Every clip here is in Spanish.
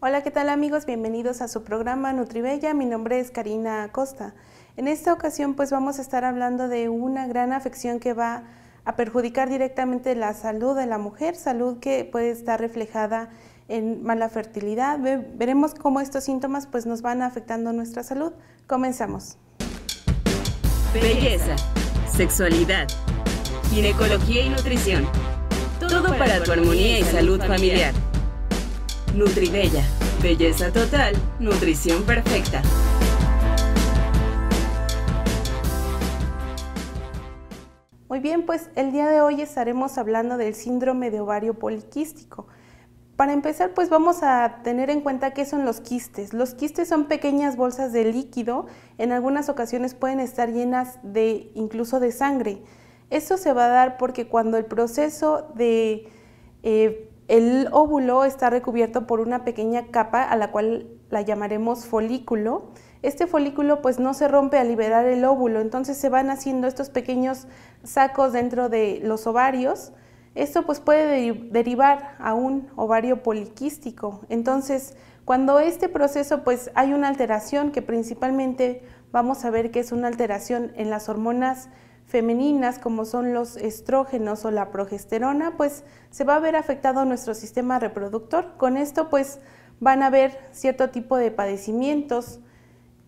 Hola, ¿qué tal amigos? Bienvenidos a su programa Nutribella. Mi nombre es Karina Acosta. En esta ocasión pues vamos a estar hablando de una gran afección que va a perjudicar directamente la salud de la mujer, salud que puede estar reflejada en mala fertilidad. Veremos cómo estos síntomas pues nos van afectando nuestra salud. Comenzamos. Belleza, sexualidad, ginecología y nutrición. Todo para tu armonía y salud familiar. Nutribella, belleza total, nutrición perfecta. Muy bien, pues el día de hoy estaremos hablando del síndrome de ovario poliquístico. Para empezar, pues vamos a tener en cuenta qué son los quistes. Los quistes son pequeñas bolsas de líquido, en algunas ocasiones pueden estar llenas de incluso de sangre. Esto se va a dar porque cuando el proceso de eh, el óvulo está recubierto por una pequeña capa a la cual la llamaremos folículo. Este folículo pues no se rompe al liberar el óvulo, entonces se van haciendo estos pequeños sacos dentro de los ovarios. Esto pues puede derivar a un ovario poliquístico. Entonces, cuando este proceso pues hay una alteración que principalmente vamos a ver que es una alteración en las hormonas femeninas como son los estrógenos o la progesterona, pues se va a ver afectado nuestro sistema reproductor. Con esto pues van a haber cierto tipo de padecimientos,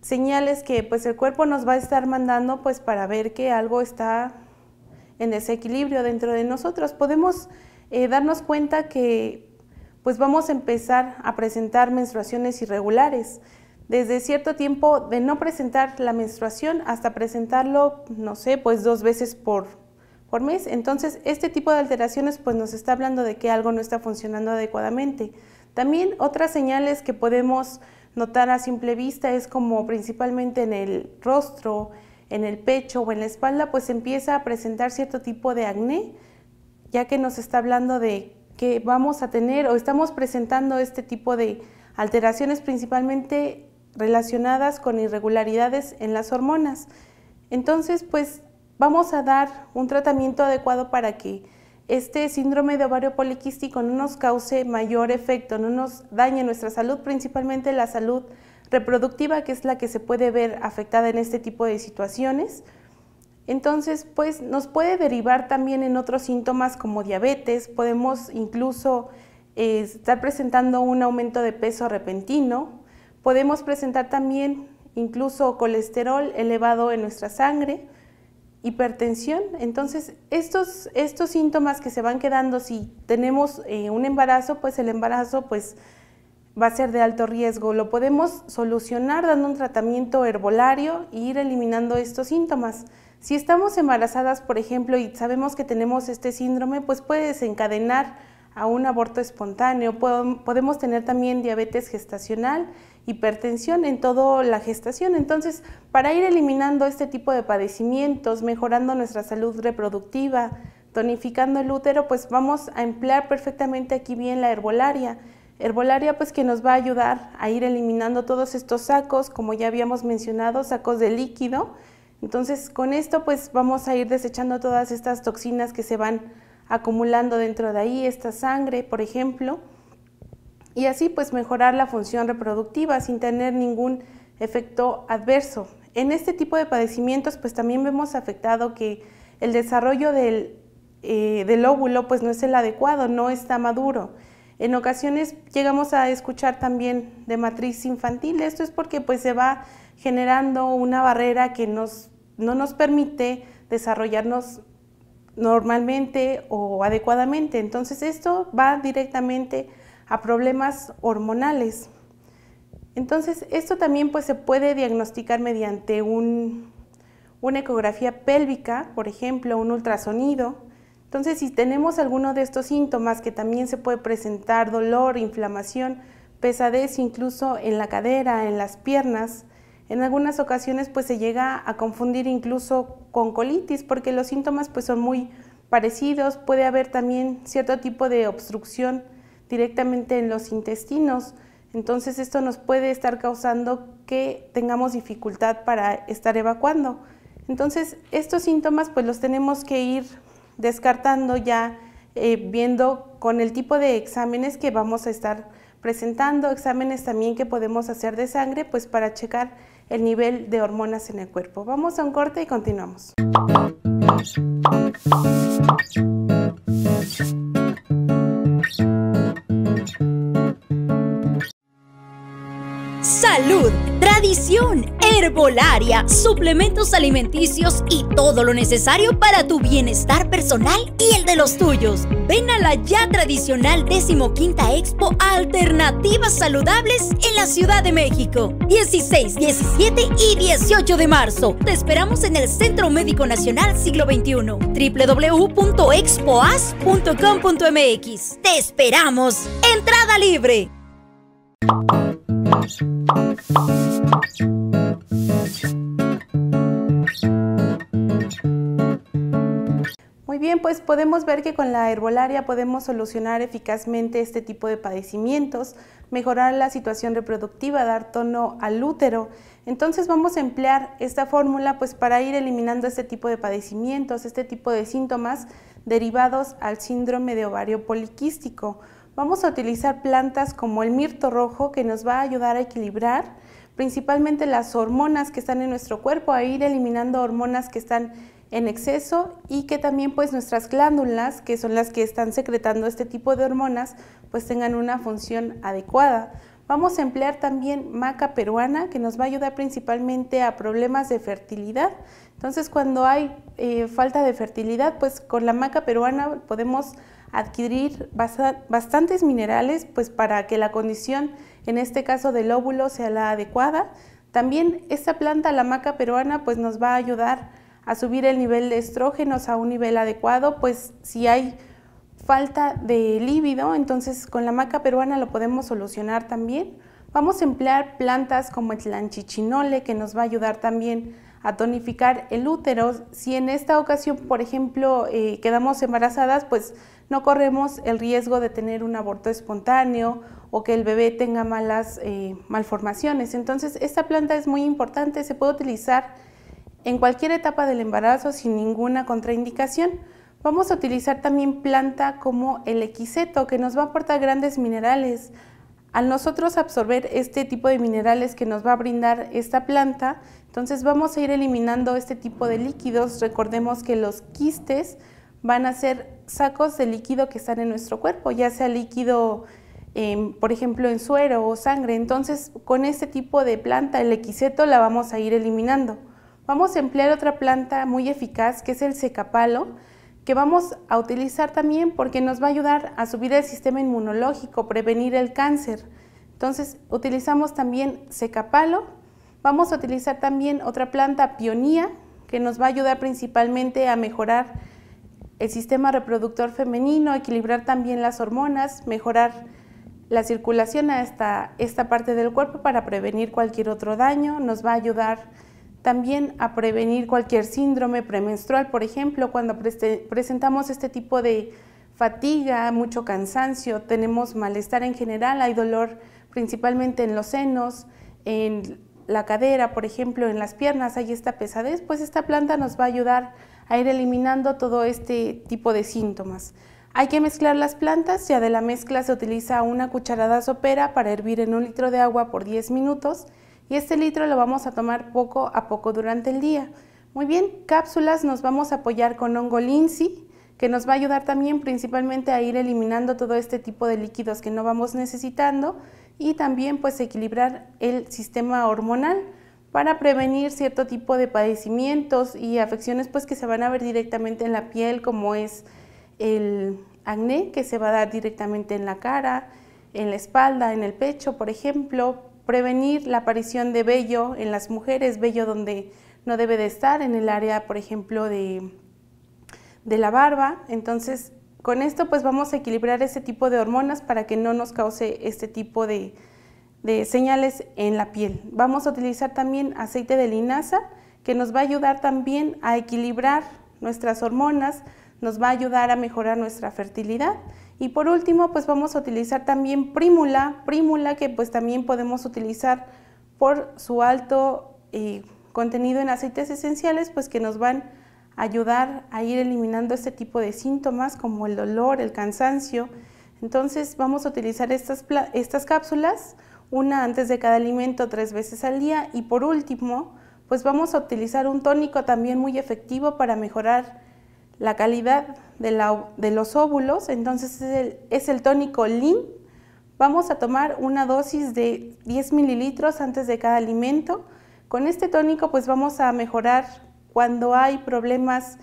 señales que pues el cuerpo nos va a estar mandando pues para ver que algo está en desequilibrio dentro de nosotros. Podemos eh, darnos cuenta que pues vamos a empezar a presentar menstruaciones irregulares desde cierto tiempo de no presentar la menstruación hasta presentarlo, no sé, pues dos veces por, por mes. Entonces, este tipo de alteraciones pues nos está hablando de que algo no está funcionando adecuadamente. También otras señales que podemos notar a simple vista es como principalmente en el rostro, en el pecho o en la espalda, pues empieza a presentar cierto tipo de acné, ya que nos está hablando de que vamos a tener o estamos presentando este tipo de alteraciones principalmente relacionadas con irregularidades en las hormonas. Entonces, pues vamos a dar un tratamiento adecuado para que este síndrome de ovario poliquístico no nos cause mayor efecto, no nos dañe nuestra salud, principalmente la salud reproductiva, que es la que se puede ver afectada en este tipo de situaciones. Entonces, pues nos puede derivar también en otros síntomas como diabetes, podemos incluso eh, estar presentando un aumento de peso repentino, Podemos presentar también incluso colesterol elevado en nuestra sangre, hipertensión. Entonces, estos, estos síntomas que se van quedando si tenemos eh, un embarazo, pues el embarazo pues, va a ser de alto riesgo. Lo podemos solucionar dando un tratamiento herbolario e ir eliminando estos síntomas. Si estamos embarazadas, por ejemplo, y sabemos que tenemos este síndrome, pues puede desencadenar a un aborto espontáneo. Podemos tener también diabetes gestacional hipertensión en toda la gestación. Entonces, para ir eliminando este tipo de padecimientos, mejorando nuestra salud reproductiva, tonificando el útero, pues vamos a emplear perfectamente aquí bien la herbolaria. Herbolaria pues que nos va a ayudar a ir eliminando todos estos sacos, como ya habíamos mencionado, sacos de líquido. Entonces con esto pues vamos a ir desechando todas estas toxinas que se van acumulando dentro de ahí, esta sangre por ejemplo y así pues mejorar la función reproductiva sin tener ningún efecto adverso. En este tipo de padecimientos pues también vemos afectado que el desarrollo eh, del, óvulo pues no es el adecuado, no está maduro. En ocasiones llegamos a escuchar también de matriz infantil, esto es porque pues se va generando una barrera que nos, no nos permite desarrollarnos normalmente o adecuadamente. Entonces esto va directamente a problemas hormonales. Entonces, esto también pues, se puede diagnosticar mediante un, una ecografía pélvica, por ejemplo, un ultrasonido. Entonces, si tenemos alguno de estos síntomas, que también se puede presentar dolor, inflamación, pesadez incluso en la cadera, en las piernas, en algunas ocasiones pues se llega a confundir incluso con colitis porque los síntomas pues son muy parecidos, puede haber también cierto tipo de obstrucción directamente en los intestinos. Entonces esto nos puede estar causando que tengamos dificultad para estar evacuando. Entonces estos síntomas pues los tenemos que ir descartando ya eh, viendo con el tipo de exámenes que vamos a estar presentando, exámenes también que podemos hacer de sangre pues para checar el nivel de hormonas en el cuerpo. Vamos a un corte y continuamos. salud, tradición, herbolaria, suplementos alimenticios y todo lo necesario para tu bienestar personal y el de los tuyos. Ven a la ya tradicional 15 Expo Alternativas Saludables en la Ciudad de México. 16, 17 y 18 de marzo. Te esperamos en el Centro Médico Nacional Siglo XXI. www.expoas.com.mx. Te esperamos. Entrada libre. Muy bien, pues podemos ver que con la herbolaria podemos solucionar eficazmente este tipo de padecimientos, mejorar la situación reproductiva, dar tono al útero. Entonces vamos a emplear esta fórmula pues para ir eliminando este tipo de padecimientos, este tipo de síntomas derivados al síndrome de ovario poliquístico. Vamos a utilizar plantas como el mirto rojo que nos va a ayudar a equilibrar principalmente las hormonas que están en nuestro cuerpo, a ir eliminando hormonas que están en exceso y que también pues nuestras glándulas, que son las que están secretando este tipo de hormonas, pues tengan una función adecuada. Vamos a emplear también maca peruana, que nos va a ayudar principalmente a problemas de fertilidad. Entonces, cuando hay eh, falta de fertilidad, pues con la maca peruana podemos adquirir bastantes minerales pues para que la condición, en este caso del óvulo, sea la adecuada. También esta planta, la maca peruana, pues nos va a ayudar a subir el nivel de estrógenos a un nivel adecuado, pues si hay falta de líbido, entonces con la maca peruana lo podemos solucionar también. Vamos a emplear plantas como el anchichinole que nos va a ayudar también a tonificar el útero. Si en esta ocasión, por ejemplo, eh, quedamos embarazadas, pues no corremos el riesgo de tener un aborto espontáneo o que el bebé tenga malas eh, malformaciones. Entonces, esta planta es muy importante, se puede utilizar en cualquier etapa del embarazo sin ninguna contraindicación. Vamos a utilizar también planta como el equiseto, que nos va a aportar grandes minerales, al nosotros absorber este tipo de minerales que nos va a brindar esta planta, entonces vamos a ir eliminando este tipo de líquidos. Recordemos que los quistes van a ser sacos de líquido que están en nuestro cuerpo, ya sea líquido, em, por ejemplo, en suero o sangre. Entonces, con este tipo de planta, el equiseto, la vamos a ir eliminando. Vamos a emplear otra planta muy eficaz que es el secapalo vamos a utilizar también porque nos va a ayudar a subir el sistema inmunológico, prevenir el cáncer. Entonces utilizamos también secapalo, vamos a utilizar también otra planta pionía que nos va a ayudar principalmente a mejorar el sistema reproductor femenino, equilibrar también las hormonas, mejorar la circulación a esta, esta parte del cuerpo para prevenir cualquier otro daño, nos va a ayudar también a prevenir cualquier síndrome premenstrual, por ejemplo, cuando presentamos este tipo de fatiga, mucho cansancio, tenemos malestar en general, hay dolor principalmente en los senos, en la cadera, por ejemplo, en las piernas, hay esta pesadez, pues esta planta nos va a ayudar a ir eliminando todo este tipo de síntomas. Hay que mezclar las plantas, ya de la mezcla se utiliza una cucharada sopera para hervir en un litro de agua por 10 minutos y este litro lo vamos a tomar poco a poco durante el día. Muy bien, cápsulas nos vamos a apoyar con hongo linsi, que nos va a ayudar también principalmente a ir eliminando todo este tipo de líquidos que no vamos necesitando y también pues equilibrar el sistema hormonal para prevenir cierto tipo de padecimientos y afecciones pues que se van a ver directamente en la piel como es el acné que se va a dar directamente en la cara, en la espalda, en el pecho, por ejemplo, prevenir la aparición de vello en las mujeres, vello donde no debe de estar, en el área, por ejemplo, de, la barba. Entonces, con esto pues vamos a equilibrar ese tipo de hormonas para que no nos cause este tipo de, de señales en la piel. Vamos a utilizar también aceite de linaza que nos va a ayudar también a equilibrar nuestras hormonas, nos va a ayudar a mejorar nuestra fertilidad y por último, pues vamos a utilizar también prímula, prímula que pues también podemos utilizar por su alto eh, contenido en aceites esenciales, pues que nos van a ayudar a ir eliminando este tipo de síntomas como el dolor, el cansancio. Entonces vamos a utilizar estas, estas cápsulas, una antes de cada alimento tres veces al día y por último, pues vamos a utilizar un tónico también muy efectivo para mejorar la calidad de, los óvulos, entonces es el, es el tónico lin Vamos a tomar una dosis de 10 mililitros antes de cada alimento. Con este tónico pues vamos a mejorar cuando hay problemas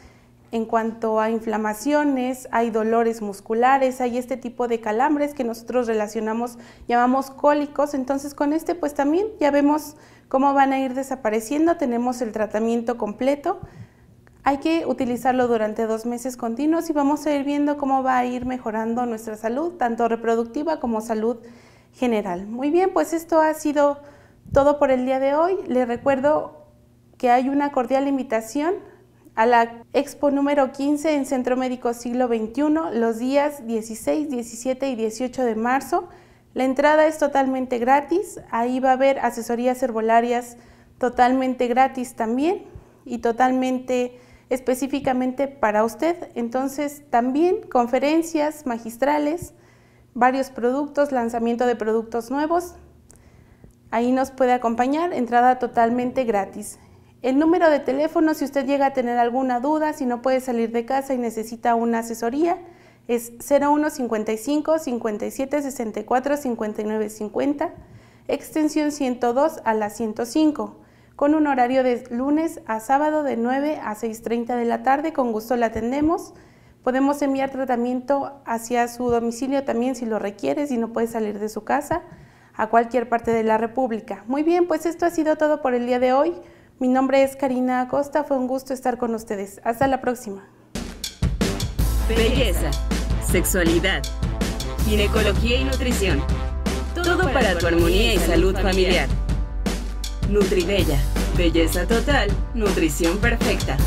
en cuanto a inflamaciones, hay dolores musculares, hay este tipo de calambres que nosotros relacionamos, llamamos cólicos. Entonces con este pues también ya vemos cómo van a ir desapareciendo. Tenemos el tratamiento completo. Hay que utilizarlo durante dos meses continuos y vamos a ir viendo cómo va a ir mejorando nuestra salud, tanto reproductiva como salud general. Muy bien, pues esto ha sido todo por el día de hoy. Les recuerdo que hay una cordial invitación a la Expo número 15 en Centro Médico Siglo XXI los días 16, 17 y 18 de marzo. La entrada es totalmente gratis, ahí va a haber asesorías herbolarias totalmente gratis también y totalmente específicamente para usted. Entonces, también conferencias magistrales, varios productos, lanzamiento de productos nuevos. Ahí nos puede acompañar, entrada totalmente gratis. El número de teléfono, si usted llega a tener alguna duda, si no puede salir de casa y necesita una asesoría, es 0155 57 64 59 50, extensión 102 a la 105 con un horario de lunes a sábado de 9 a 6.30 de la tarde. Con gusto la atendemos. Podemos enviar tratamiento hacia su domicilio también si lo requieres y no puede salir de su casa, a cualquier parte de la República. Muy bien, pues esto ha sido todo por el día de hoy. Mi nombre es Karina Acosta, fue un gusto estar con ustedes. Hasta la próxima. Belleza, sexualidad, ginecología y nutrición. Todo para tu armonía y salud familiar. Nutribella, belleza total, nutrición perfecta.